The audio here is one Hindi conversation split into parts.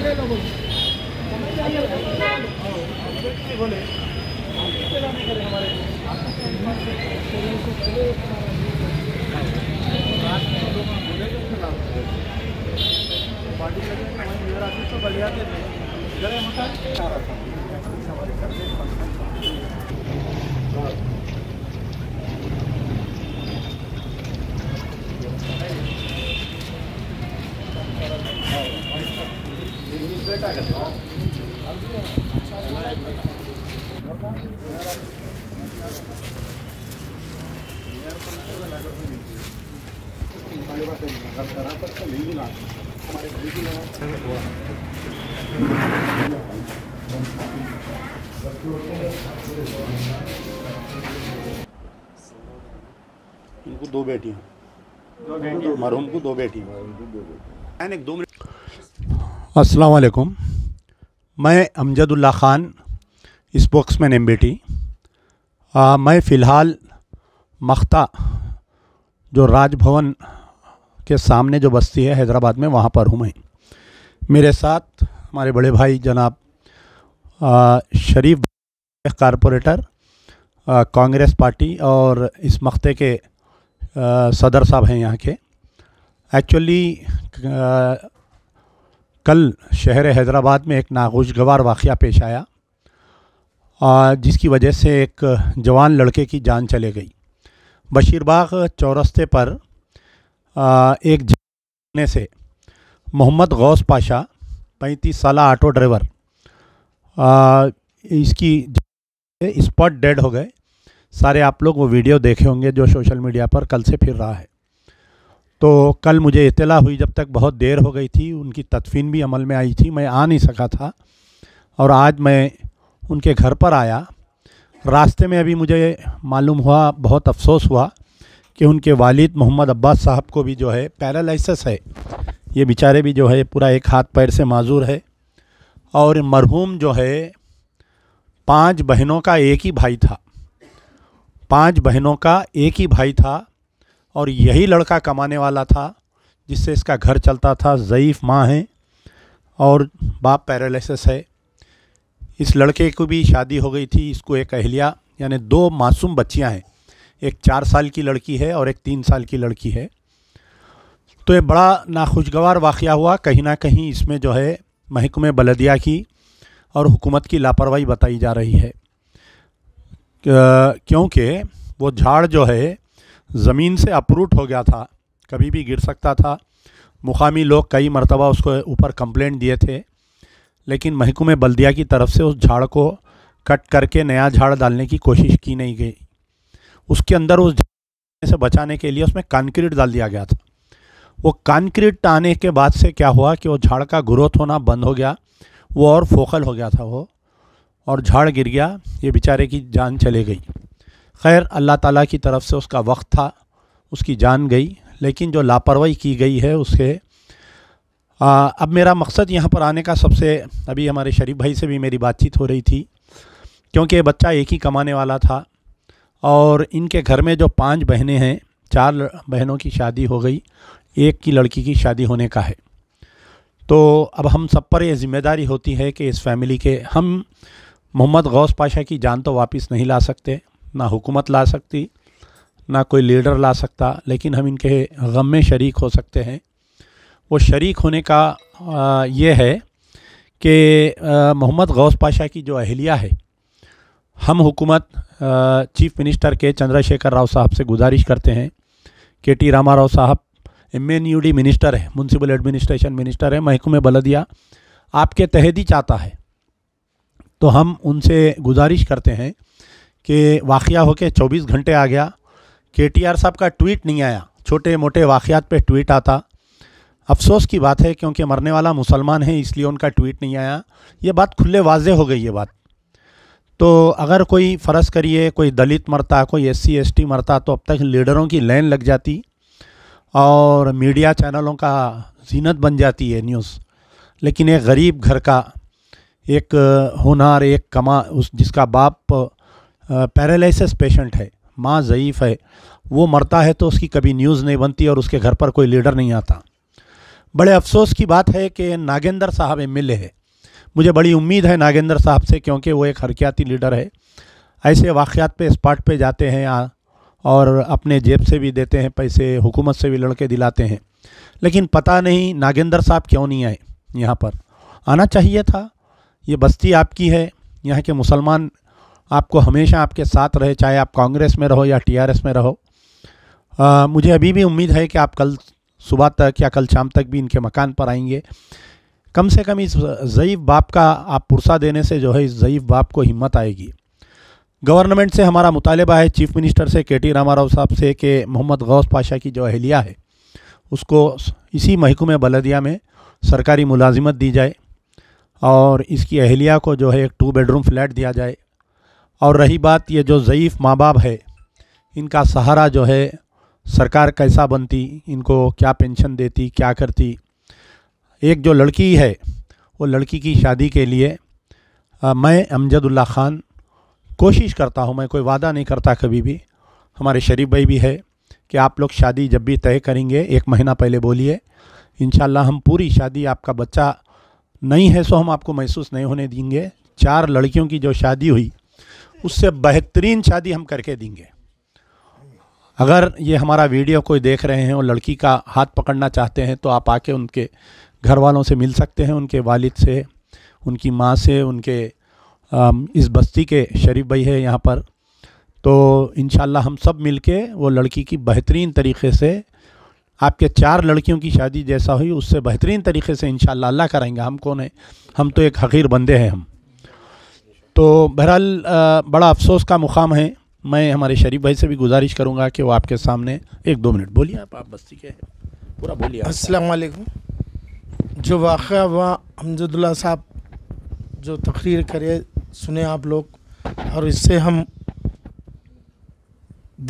ले लोगों बोले हमारे पार्टी का हमारे मेरा तो बढ़िया थे इधर हमारा हमारे घर में फंक्शन उनको दो बेटियां मरहूम को दो बेटी दो मिनट वालेकुम मैं Amjadullah Khan spokesman M BT मैं फ़िलहाल मख्ता जो राजभवन के सामने जो बस्ती है हैदराबाद में वहाँ पर हूँ मैं मेरे साथ हमारे बड़े भाई जनाब शरीफ कारपोरेटर कांग्रेस पार्टी और इस मख्ते के आ, सदर साहब हैं यहाँ के एक्चुअली कल शहर हैदराबाद में एक नागोशगवार वाक़ पेश आया आ, जिसकी वजह से एक जवान लड़के की जान चले गई बशीरबाग चौरस्ते पर एक झने से मोहम्मद गौस पाशा पैंतीस साल ऑटो ड्राइवर इसकी स्पॉट डेड हो गए सारे आप लोग वो वीडियो देखे होंगे जो सोशल मीडिया पर कल से फिर रहा है तो कल मुझे इतला हुई जब तक बहुत देर हो गई थी उनकी तदफीन भी अमल में आई थी मैं आ नहीं सका था और आज मैं उनके घर पर आया रास्ते में अभी मुझे मालूम हुआ बहुत अफसोस हुआ कि उनके वालिद मोहम्मद अब्बास साहब को भी जो है पैरालिसिस है ये बेचारे भी जो है पूरा एक हाथ पैर से माजूर है और मरहूम जो है पांच बहनों का एक ही भाई था पांच बहनों का एक ही भाई था और यही लड़का कमाने वाला था जिससे इसका घर चलता था ज़यीफ़ माँ है और बाप पैरालिसिस है इस लड़के को भी शादी हो गई थी इसको एक अहलिया यानी दो मासूम बच्चियां हैं एक चार साल की लड़की है और एक तीन साल की लड़की है तो ये बड़ा नाखुशगवार वाक़ हुआ कहीं ना कहीं इसमें जो है महकमे बलदिया की और हुकूमत की लापरवाही बताई जा रही है क्योंकि वो झाड़ जो है ज़मीन से अप्रूट हो गया था कभी भी गिर सकता था मुकामी लोग कई मरतबा उसको ऊपर कंप्लेंट दिए थे लेकिन महकमे बल्दिया की तरफ से उस झाड़ को कट करके नया झाड़ डालने की कोशिश की नहीं गई उसके अंदर उस से बचाने के लिए उसमें कंक्रीट डाल दिया गया था वो कंक्रीट आने के बाद से क्या हुआ कि वो झाड़ का ग्रोथ होना बंद हो गया वो और फोकल हो गया था वो और झाड़ गिर गया ये बेचारे की जान चले गई खैर अल्लाह ताला की तरफ से उसका वक्त था उसकी जान गई लेकिन जो लापरवाही की गई है उसके आ, अब मेरा मकसद यहाँ पर आने का सबसे अभी हमारे शरीफ भाई से भी मेरी बातचीत हो रही थी क्योंकि बच्चा एक ही कमाने वाला था और इनके घर में जो पांच बहनें हैं चार बहनों की शादी हो गई एक की लड़की की शादी होने का है तो अब हम सब पर यह ज़िम्मेदारी होती है कि इस फैमिली के हम मोहम्मद गौस पाशा की जान तो वापस नहीं ला सकते ना हुकूमत ला सकती ना कोई लीडर ला सकता लेकिन हम इनके गम में शरीक हो सकते हैं वो शरीक होने का ये है कि मोहम्मद गौस पाशा की जो अहलिया है हम हुकूमत चीफ मिनिस्टर के चंद्रशेखर राव साहब से गुजारिश करते हैं के टी रामा राव साहब M N U D minister है म्यूनसिपल एडमिनिस्ट्रेशन मिनिस्टर है महकमे बलदिया आपके तहदी चाहता है तो हम उनसे गुजारिश करते हैं कि वाक़ होके 24 घंटे आ गया के टी आर साहब का ट्वीट नहीं आया छोटे मोटे वाक़ात पे ट्वीट आता अफसोस की बात है क्योंकि मरने वाला मुसलमान है इसलिए उनका ट्वीट नहीं आया ये बात खुले वाजे हो गई ये बात तो अगर कोई फ़र्ज़ करिए कोई दलित मरता कोई एस सी एस टी मरता तो अब तक लीडरों की लाइन लग जाती और मीडिया चैनलों का जीनत बन जाती है न्यूज़ लेकिन एक गरीब घर का एक होनहार एक कमा उस जिसका बाप पैरालिसिस पेशेंट है माँ ज़यीफ़ है वो मरता है तो उसकी कभी न्यूज़ नहीं बनती और उसके घर पर कोई लीडर नहीं आता बड़े अफसोस की बात है कि नागेंद्र साहब एम है मुझे बड़ी उम्मीद है नागेंद्र साहब से क्योंकि वो एक हरकियाती लीडर है ऐसे वाक़ात पे स्पॉट पे जाते हैं और अपने जेब से भी देते हैं पैसे हुकूमत से भी लड़के दिलाते हैं लेकिन पता नहीं नागेंद्र साहब क्यों नहीं आए यहाँ पर आना चाहिए था ये बस्ती आपकी है यहाँ के मुसलमान आपको हमेशा आपके साथ रहे चाहे आप कांग्रेस में रहो या टीआरएस में रहो आ, मुझे अभी भी उम्मीद है कि आप कल सुबह तक या कल शाम तक भी इनके मकान पर आएंगे कम से कम इस ज़यीफ़ बाप का आप पुरसा देने से जो है इस ज़यीफ़ बाप को हिम्मत आएगी गवर्नमेंट से हमारा मुतालबा है चीफ़ मिनिस्टर से के टी रामाराव साहब से कि मोहम्मद गौस पाशा की जो अहलिया है उसको इसी महकमे बलदिया में सरकारी मुलाजिमत दी जाए और इसकी अहलिया को जो है एक टू बेडरूम फ्लैट दिया जाए और रही बात ये जो ज़यीफ़ माँ बाप है इनका सहारा जो है सरकार कैसा बनती इनको क्या पेंशन देती क्या करती एक जो लड़की है वो लड़की की शादी के लिए आ, मैं अमजदुल्ला ख़ान कोशिश करता हूँ मैं कोई वादा नहीं करता कभी भी हमारे शरीफ भाई भी है कि आप लोग शादी जब भी तय करेंगे एक महीना पहले बोलिए इन हम पूरी शादी आपका बच्चा नहीं है सो हम आपको महसूस नहीं होने देंगे चार लड़कियों की जो शादी हुई उससे बेहतरीन शादी हम करके देंगे अगर ये हमारा वीडियो कोई देख रहे हैं और लड़की का हाथ पकड़ना चाहते हैं तो आप आके उनके घर वालों से मिल सकते हैं उनके वालिद से उनकी माँ से उनके इस बस्ती के शरीफ भाई है यहाँ पर तो इन हम सब मिल के वो लड़की की बेहतरीन तरीके से आपके चार लड़कियों की शादी जैसा हुई उससे बेहतरीन तरीके से इन अल्लाह करेंगे हम कौन है हम तो एक हकीर बंदे हैं हम तो बहरहाल बड़ा अफसोस का मुकाम है मैं हमारे शरीफ भाई से भी गुजारिश करूँगा कि वो आपके सामने एक दो मिनट बोलिए आप आप बस्ती के पूरा बोलिए असल जो वाक़ हुआ हमदुल्ला साहब जो तकरीर करे सुने आप लोग और इससे हम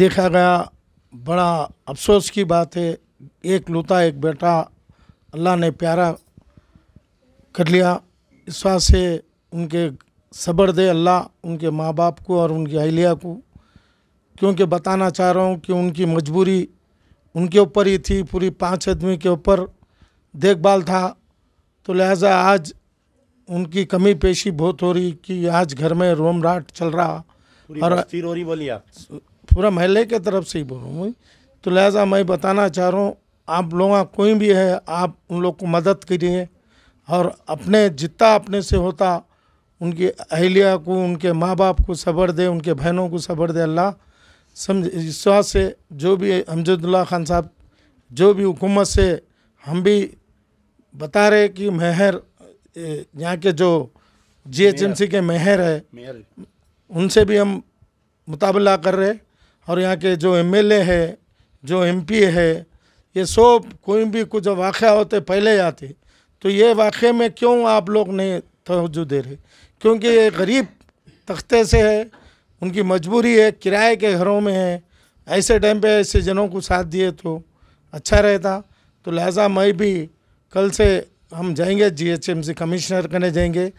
देखा गया बड़ा अफसोस की बात है एक लोता एक बेटा अल्लाह ने प्यारा कर लिया इस बात से उनके सब्र दे अल्लाह उनके माँ बाप को और उनकी अहलिया को क्योंकि बताना चाह रहा हूँ कि उनकी मजबूरी उनके ऊपर ही थी पूरी पांच आदमी के ऊपर देखभाल था तो लिहाजा आज उनकी कमी पेशी बहुत हो रही कि आज घर में रोम राट चल रहा और फिर रही बोली आप पूरा महल्ले के तरफ से ही बोल रहा हूँ तो लिहाजा मैं बताना चाह रहा हूँ आप लोग कोई भी है आप उन लोग को मदद करिए और अपने जितना अपने से होता उनकी अहलिया को उनके माँ बाप को सबर दे उनके बहनों को सबर दे अल्लाह समझ विश्वास से जो भी अमजदुल्ला खान साहब जो भी हुकूमत से हम भी बता रहे कि मेहर यहाँ के जो जीएचएमसी के मेहर है उनसे भी हम मुताबला कर रहे और यहाँ के जो एमएलए है जो एमपी है ये सब कोई भी कुछ वाक़ होते पहले आते तो ये वाक़े में क्यों आप लोग नहीं तोज्जो दे रहे क्योंकि ये गरीब तख्ते से है उनकी मजबूरी है किराए के घरों में है ऐसे टाइम पे ऐसे जनों को साथ दिए तो अच्छा रहता तो लिहाजा मैं भी कल से हम जाएंगे जीएचएमसी कमिश्नर करने जाएंगे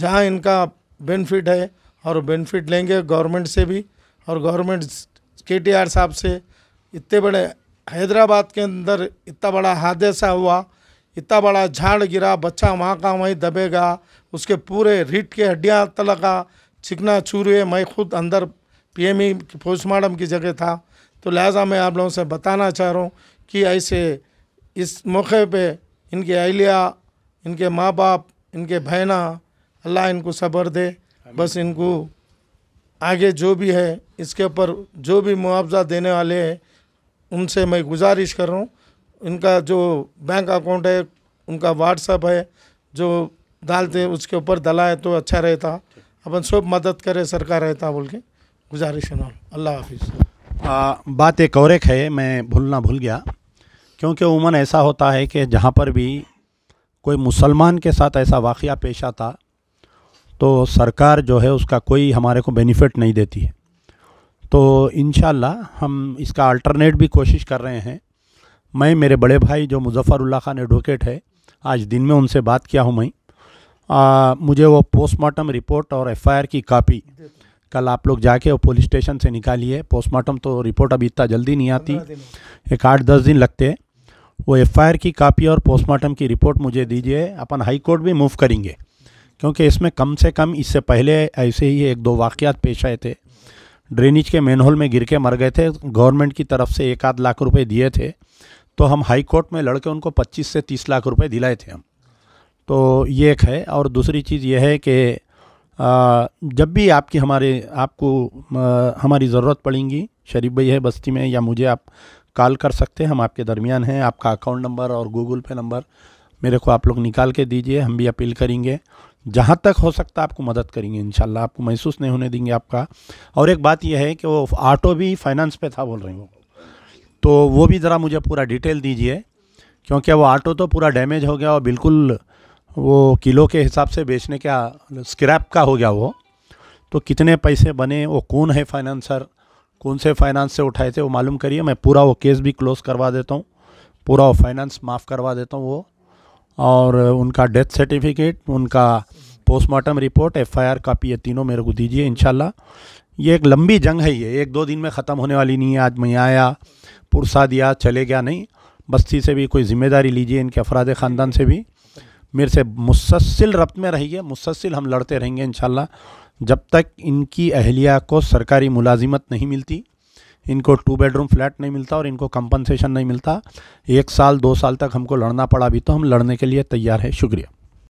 जहाँ इनका बेनिफिट है और बेनिफिट लेंगे गवर्नमेंट से भी और गवर्नमेंट के टी आर साहब से इतने बड़े हैदराबाद के अंदर इतना बड़ा हादसा हुआ इतना बड़ा झाड़ गिरा बच्चा वहाँ का वहीं दबेगा उसके पूरे रीट के हड्डियाँ तलका चिकना चूरे मैं खुद अंदर पीएमई पोस्टमार्टम e, की जगह था तो लिहाजा मैं आप लोगों से बताना चाह रहा हूँ कि ऐसे इस मौके पे इनके अहलिया इनके माँ बाप इनके बहना अल्लाह इनको सब्र दे बस इनको आगे जो भी है इसके ऊपर जो भी मुआवजा देने वाले हैं उनसे मैं गुजारिश कर रहा हूँ इनका जो बैंक अकाउंट है उनका व्हाट्सअप है जो डालते उसके ऊपर दलाए तो अच्छा रहता अपन सब मदद करे सरकार रहता बोल के गुजारिश अल्लाह हाफिज़ बात एक और एक है मैं भूलना भूल गया क्योंकि उमन ऐसा होता है कि जहाँ पर भी कोई मुसलमान के साथ ऐसा वाक़ पेश आता तो सरकार जो है उसका कोई हमारे को बेनिफिट नहीं देती है तो इन हम इसका अल्टरनेट भी कोशिश कर रहे हैं मैं मेरे बड़े भाई जो मुजफ़रुल्ला खान एडवोकेट है आज दिन में उनसे बात किया हूँ मैं आ, मुझे वो पोस्टमार्टम रिपोर्ट और एफआईआर की कापी कल आप लोग जाके वो पुलिस स्टेशन से निकालिए पोस्टमार्टम तो रिपोर्ट अभी इतना जल्दी नहीं आती एक आठ दस दिन लगते हैं वो एफआईआर की कापी और पोस्टमार्टम की रिपोर्ट मुझे दीजिए अपन हाई कोर्ट भी मूव करेंगे क्योंकि इसमें कम से कम इससे पहले ऐसे ही एक दो वाक़ात पेश आए थे ड्रेनेज के मेन होल में गिर के मर गए थे गवर्नमेंट की तरफ से एक आध लाख रुपए दिए थे तो हम हाई कोर्ट में लड़के उनको 25 से 30 लाख रुपए दिलाए थे हम तो ये एक है और दूसरी चीज़ ये है कि जब भी आपकी हमारे आपको हमारी ज़रूरत पड़ेगी शरीफ भाई है बस्ती में या मुझे आप कॉल कर सकते हैं हम आपके दरमियान हैं आपका अकाउंट नंबर और गूगल पे नंबर मेरे को आप लोग निकाल के दीजिए हम भी अपील करेंगे जहाँ तक हो सकता है आपको मदद करेंगे इन आपको महसूस नहीं होने देंगे आपका और एक बात यह है कि वो ऑटो भी फाइनेंस पे था बोल रहे हो तो वो भी ज़रा मुझे पूरा डिटेल दीजिए क्योंकि वो ऑटो तो पूरा डैमेज हो गया और बिल्कुल वो किलो के हिसाब से बेचने का स्क्रैप का हो गया वो तो कितने पैसे बने वो कौन है फाइनेंसर कौन से फाइनेंस से उठाए थे वो मालूम करिए मैं पूरा वो केस भी क्लोज़ करवा देता हूँ पूरा वो फाइनेंस माफ़ करवा देता हूँ वो और उनका डेथ सर्टिफिकेट उनका पोस्टमार्टम रिपोर्ट एफआईआर कॉपी ये तीनों मेरे को दीजिए इन ये एक लंबी जंग है ये एक दो दिन में ख़त्म होने वाली नहीं है आज मैं आया पुरसा दिया चले गया नहीं बस्ती से भी कोई ज़िम्मेदारी लीजिए इनके अफराद ख़ानदान से भी मेरे से मुसलसिल रब्त में रहिए मुसलसिल हम लड़ते रहेंगे इन जब तक इनकी अहलिया को सरकारी मुलाजिमत नहीं मिलती इनको टू बेडरूम फ्लैट नहीं मिलता और इनको कंपनसेशन नहीं मिलता एक साल दो साल तक हमको लड़ना पड़ा भी तो हम लड़ने के लिए तैयार हैं शुक्रिया